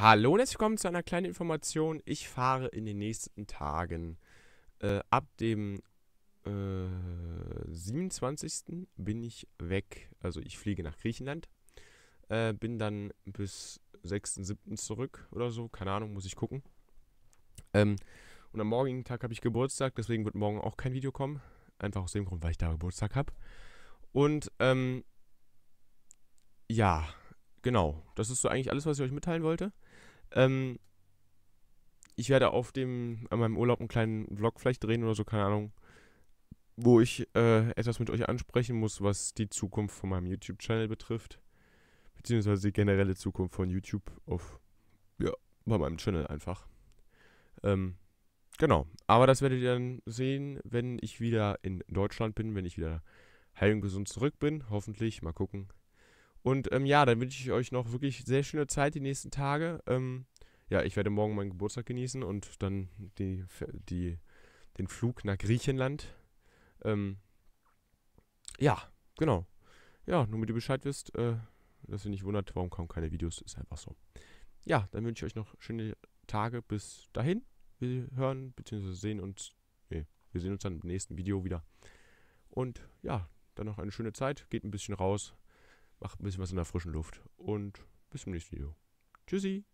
Hallo und herzlich willkommen zu einer kleinen Information. Ich fahre in den nächsten Tagen äh, ab dem äh, 27. bin ich weg. Also ich fliege nach Griechenland. Äh, bin dann bis 6.7. zurück oder so. Keine Ahnung, muss ich gucken. Ähm, und am morgigen Tag habe ich Geburtstag, deswegen wird morgen auch kein Video kommen. Einfach aus dem Grund, weil ich da Geburtstag habe. Und ähm, ja, genau, das ist so eigentlich alles, was ich euch mitteilen wollte. Ähm, ich werde auf dem, an meinem Urlaub einen kleinen Vlog vielleicht drehen oder so, keine Ahnung, wo ich äh, etwas mit euch ansprechen muss, was die Zukunft von meinem YouTube-Channel betrifft. Beziehungsweise die generelle Zukunft von YouTube auf, ja, bei meinem Channel einfach. Ähm, genau. Aber das werdet ihr dann sehen, wenn ich wieder in Deutschland bin, wenn ich wieder heil und gesund zurück bin. Hoffentlich. Mal gucken. Und ähm, ja, dann wünsche ich euch noch wirklich sehr schöne Zeit die nächsten Tage. Ähm, ja, ich werde morgen meinen Geburtstag genießen und dann die, die, den Flug nach Griechenland. Ähm, ja, genau. Ja, nur damit ihr Bescheid wisst, äh, dass ihr nicht wundert, warum kaum keine Videos, ist einfach so. Ja, dann wünsche ich euch noch schöne Tage bis dahin. Wir hören bzw. sehen uns. Nee, wir sehen uns dann im nächsten Video wieder. Und ja, dann noch eine schöne Zeit. Geht ein bisschen raus macht ein bisschen was in der frischen Luft und bis zum nächsten Video. Tschüssi!